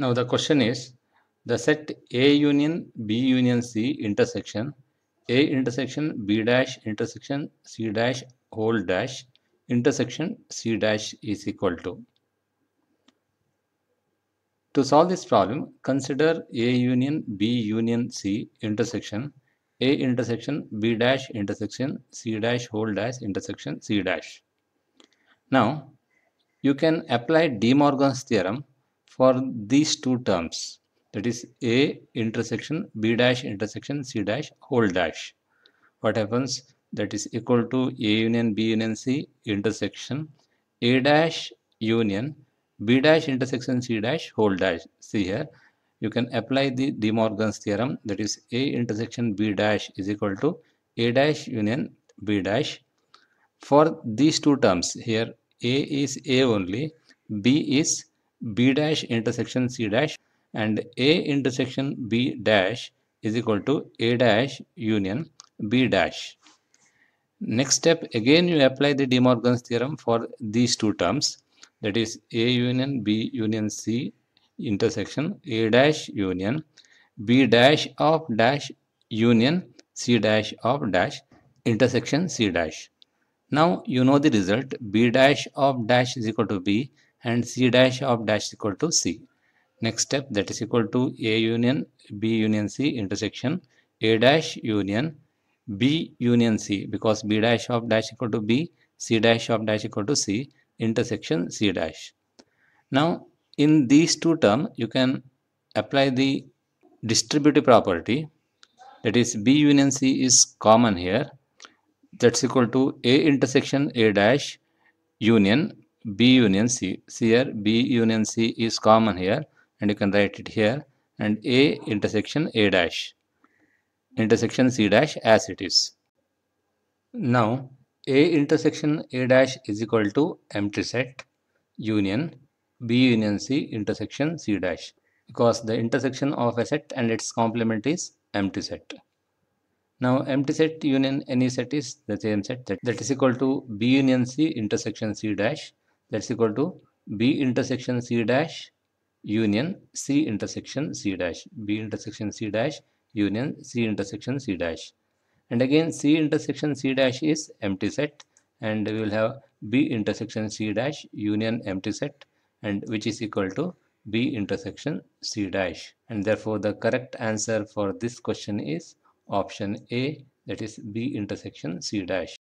Now the question is the set A union B union C intersection A intersection B dash intersection C dash whole dash intersection C dash is equal to. To solve this problem, consider A union B union C intersection A intersection B dash intersection C dash whole dash intersection C dash. Now, you can apply De Morgan's theorem for these two terms that is a intersection b dash intersection c dash whole dash what happens that is equal to a union b union c intersection a dash union b dash intersection c dash whole dash see here you can apply the de morgan's theorem that is a intersection b dash is equal to a dash union b dash for these two terms here a is a only b is B dash intersection C dash and A intersection B dash is equal to A dash union B dash. Next step again you apply the De Morgan's theorem for these two terms that is A union B union C intersection A dash union B dash of dash union C dash of dash intersection C dash. Now you know the result B dash of dash is equal to B and C dash of dash equal to C. Next step that is equal to A union B union C intersection A dash union B union C because B dash of dash equal to B, C dash of dash equal to C intersection C dash. Now in these two terms you can apply the distributive property that is B union C is common here that's equal to A intersection A dash union B union C. See here, B union C is common here and you can write it here and A intersection A dash, intersection C dash as it is. Now, A intersection A dash is equal to empty set union B union C intersection C dash because the intersection of a set and its complement is empty set. Now empty set union any set is the same set that, that is equal to B union C intersection C dash that's equal to b intersection c dash union c intersection c dash b intersection c dash union c intersection c dash and again c intersection c dash is empty set and we will have b intersection c dash union empty set and which is equal to b intersection c dash and therefore the correct answer for this question is option a that is b intersection c dash